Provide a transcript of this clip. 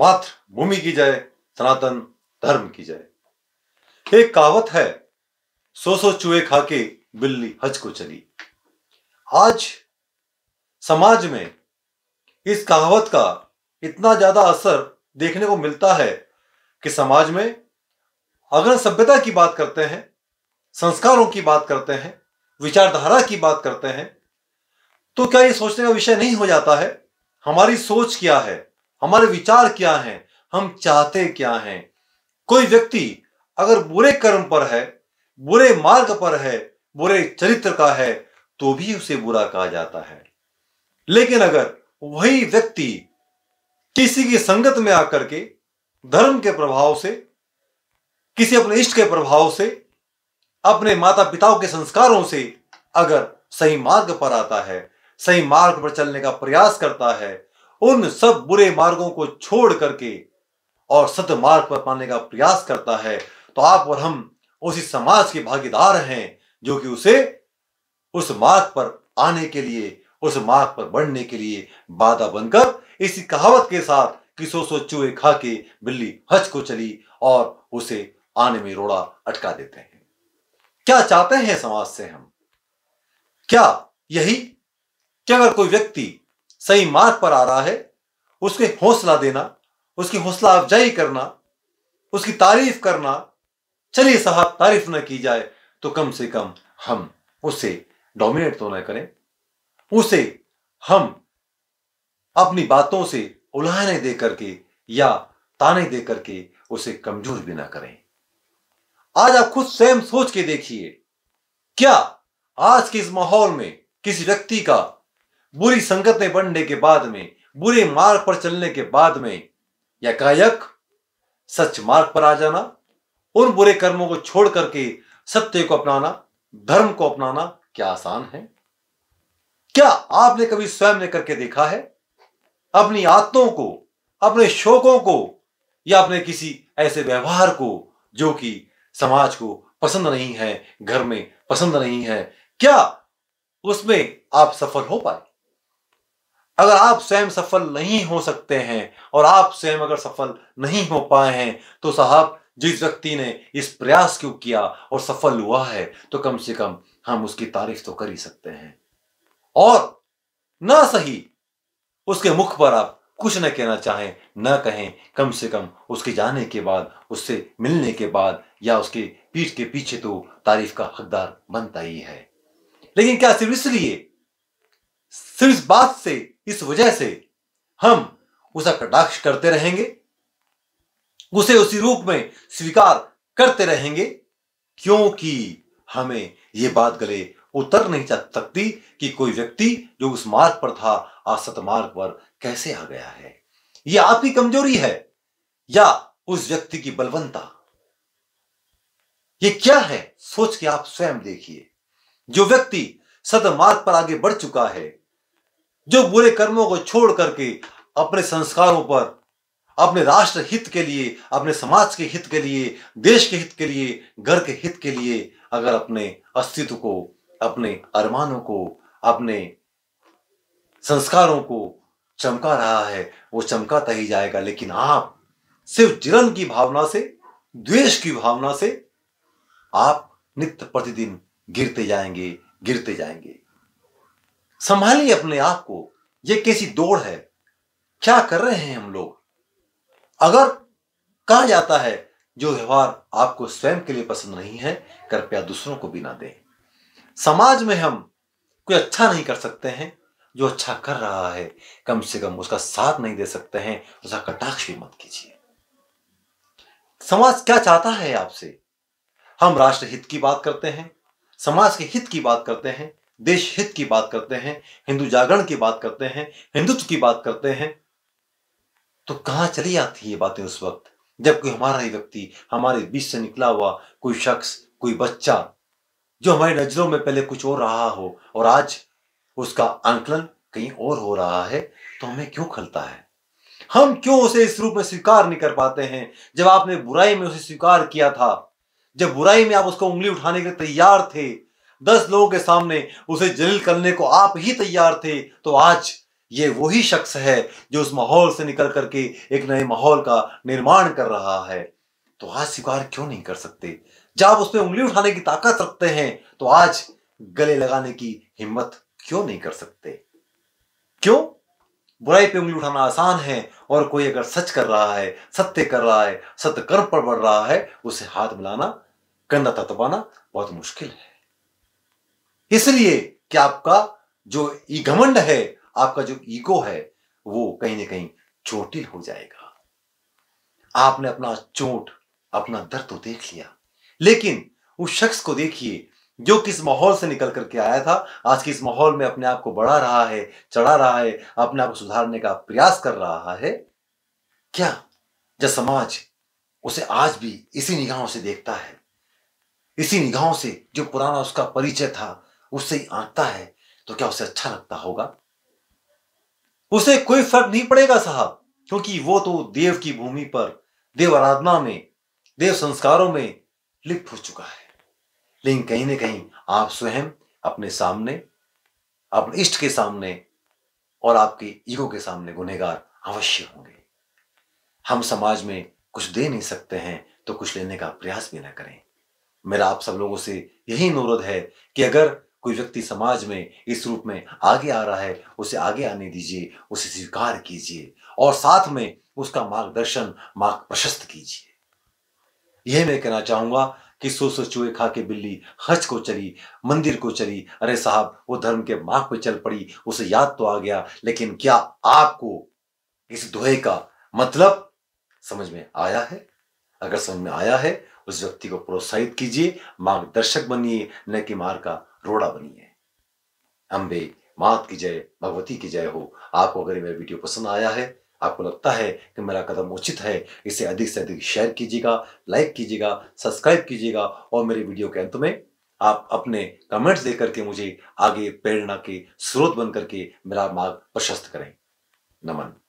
मात्र भूमि की जय सनातन धर्म की जय एक कहावत है सो सो चूहे खाके बिल्ली हज को चली आज समाज में इस कहावत का इतना ज्यादा असर देखने को मिलता है कि समाज में अगर सभ्यता की बात करते हैं संस्कारों की बात करते हैं विचारधारा की बात करते हैं तो क्या ये सोचने का विषय नहीं हो जाता है हमारी सोच क्या है हमारे विचार क्या हैं हम चाहते क्या हैं कोई व्यक्ति अगर बुरे कर्म पर है बुरे मार्ग पर है बुरे चरित्र का है तो भी उसे बुरा कहा जाता है लेकिन अगर वही व्यक्ति किसी की संगत में आकर के धर्म के प्रभाव से किसी अपने इष्ट के प्रभाव से अपने माता पिताओं के संस्कारों से अगर सही मार्ग पर आता है सही मार्ग पर चलने का प्रयास करता है उन सब बुरे मार्गों को छोड़ करके और मार्ग पर पाने का प्रयास करता है तो आप और हम उसी समाज के भागीदार हैं जो कि उसे उस मार्ग पर आने के लिए उस मार्ग पर बढ़ने के लिए बाधा बनकर इसी कहावत के साथ कि सो सो चूहे खा के बिल्ली हज को चली और उसे आने में रोड़ा अटका देते हैं क्या चाहते हैं समाज से हम क्या यही कि अगर कोई व्यक्ति सही मार्ग पर आ रहा है उसके हौसला देना उसकी हौसला अफजाई करना उसकी तारीफ करना चलिए साहब तारीफ ना की जाए तो कम से कम हम उसे डोमिनेट तो न करें उसे हम अपनी बातों से उलाहने दे करके या ताने दे करके उसे कमजोर भी ना करें आज आप खुद स्वयं सोच के देखिए क्या आज के इस माहौल में किसी व्यक्ति का बुरी संगतें बनने के बाद में बुरे मार्ग पर चलने के बाद में गायक सच मार्ग पर आ जाना उन बुरे कर्मों को छोड़ करके सत्य को अपनाना धर्म को अपनाना क्या आसान है क्या आपने कभी स्वयं ने करके देखा है अपनी आत्मों को अपने शोकों को या अपने किसी ऐसे व्यवहार को जो कि समाज को पसंद नहीं है घर में पसंद नहीं है क्या उसमें आप सफल हो पाए अगर आप स्वयं सफल नहीं हो सकते हैं और आप स्वयं अगर सफल नहीं हो पाए हैं तो साहब जिस व्यक्ति ने इस प्रयास क्यों किया और सफल हुआ है तो कम से कम हम उसकी तारीफ तो कर ही सकते हैं और ना सही उसके मुख पर आप कुछ न कहना चाहें न कहें कम से कम उसके जाने के बाद उससे मिलने के बाद या उसके पीठ के पीछे तो तारीफ का हकदार बनता ही है लेकिन क्या सिर्फ इसलिए सिर्फ इस बात से इस वजह से हम उसका कटाक्ष करते रहेंगे उसे उसी रूप में स्वीकार करते रहेंगे क्योंकि हमें यह बात गले उतर नहीं सकती कि कोई व्यक्ति जो उस मार्ग पर था आज सतमार्ग पर कैसे आ गया है यह आपकी कमजोरी है या उस व्यक्ति की बलवंता ये क्या है सोच के आप स्वयं देखिए जो व्यक्ति सतमार्ग पर आगे बढ़ चुका है जो बुरे कर्मों को छोड़ करके अपने संस्कारों पर अपने राष्ट्र हित के लिए अपने समाज के हित के लिए देश के हित के लिए घर के हित के लिए अगर अपने अस्तित्व को अपने अरमानों को अपने संस्कारों को चमका रहा है वो चमकाता ही जाएगा लेकिन आप सिर्फ जिलन की भावना से द्वेष की भावना से आप नित्य प्रतिदिन गिरते जाएंगे गिरते जाएंगे संभालिए अपने आप को ये कैसी दौड़ है क्या कर रहे हैं हम लोग अगर कहा जाता है जो व्यवहार आपको स्वयं के लिए पसंद नहीं है कृपया दूसरों को भी ना दें समाज में हम कोई अच्छा नहीं कर सकते हैं जो अच्छा कर रहा है कम से कम उसका साथ नहीं दे सकते हैं उसका कटाक्ष भी मत कीजिए समाज क्या चाहता है आपसे हम राष्ट्र हित की बात करते हैं समाज के हित की बात करते हैं देश हित की बात करते हैं हिंदू जागरण की बात करते हैं हिंदुत्व की बात करते हैं तो कहां चली आती है ये बातें उस वक्त जब कोई हमारा ही व्यक्ति हमारे बीच से निकला हुआ कोई शख्स कोई बच्चा जो हमारी नजरों में पहले कुछ और रहा हो और आज उसका आंकलन कहीं और हो रहा है तो हमें क्यों खलता है हम क्यों उसे इस रूप में स्वीकार नहीं कर पाते हैं जब आपने बुराई में उसे स्वीकार किया था जब बुराई में आप उसको उंगली उठाने के लिए तैयार थे दस लोगों के सामने उसे जलील करने को आप ही तैयार थे तो आज ये वही शख्स है जो उस माहौल से निकल करके एक नए माहौल का निर्माण कर रहा है तो आज स्वीकार क्यों नहीं कर सकते जब आप उसमें उंगली उठाने की ताकत रखते हैं तो आज गले लगाने की हिम्मत क्यों नहीं कर सकते क्यों बुराई पे उंगली उठाना आसान है और कोई अगर सच कर रहा है सत्य कर रहा है सत्य कर्म पर बढ़ रहा है उसे हाथ मिलाना कंधा ततवाना बहुत मुश्किल है इसलिए कि आपका जो ई घमंड है आपका जो ईगो है वो कहीं ना कहीं चोटिल हो जाएगा आपने अपना चोट अपना दर्द तो देख लिया लेकिन उस शख्स को देखिए जो किस माहौल से निकल करके आया था आज किस माहौल में अपने आप को बढ़ा रहा है चढ़ा रहा है अपने आप को सुधारने का प्रयास कर रहा है क्या जब समाज उसे आज भी इसी निगाहों से देखता है इसी निगाहों से जो पुराना उसका परिचय था उससे ही आंकता है तो क्या उसे अच्छा लगता होगा उसे कोई फर्क नहीं पड़ेगा साहब क्योंकि वो तो देव की भूमि पर देव आराधना में देव संस्कारों में लिप्त हो चुका है लेकिन कहीं ना कहीं आप स्वयं अपने सामने अपने इष्ट के सामने और आपके ईगो के सामने गुनहगार अवश्य होंगे हम समाज में कुछ दे नहीं सकते हैं तो कुछ लेने का प्रयास भी ना करें मेरा आप सब लोगों से यही अनुरोध है कि अगर कोई व्यक्ति समाज में इस रूप में आगे आ रहा है उसे आगे आने दीजिए उसे स्वीकार कीजिए और साथ में उसका मार्गदर्शन मार्ग प्रशस्त कीजिए यह मैं कहना चाहूंगा कि सो सो चूहे खा के बिल्ली हज को चली मंदिर को चली अरे साहब वो धर्म के मार्ग पर चल पड़ी उसे याद तो आ गया लेकिन क्या आपको इस दोहे का मतलब समझ में आया है अगर समझ में आया है उस व्यक्ति को प्रोत्साहित कीजिए मार्गदर्शक बनिए न कि मार्ग का रोड़ा बनी है अम्बे मात की जय भगवती की जय हो आपको अगर मेरा वीडियो पसंद आया है आपको लगता है कि मेरा कदम उचित है इसे अधिक से अधिक शेयर कीजिएगा लाइक कीजिएगा सब्सक्राइब कीजिएगा और मेरे वीडियो के अंत में आप अपने कमेंट्स दे करके मुझे आगे प्रेरणा के स्रोत बन करके मेरा मार्ग प्रशस्त करें नमन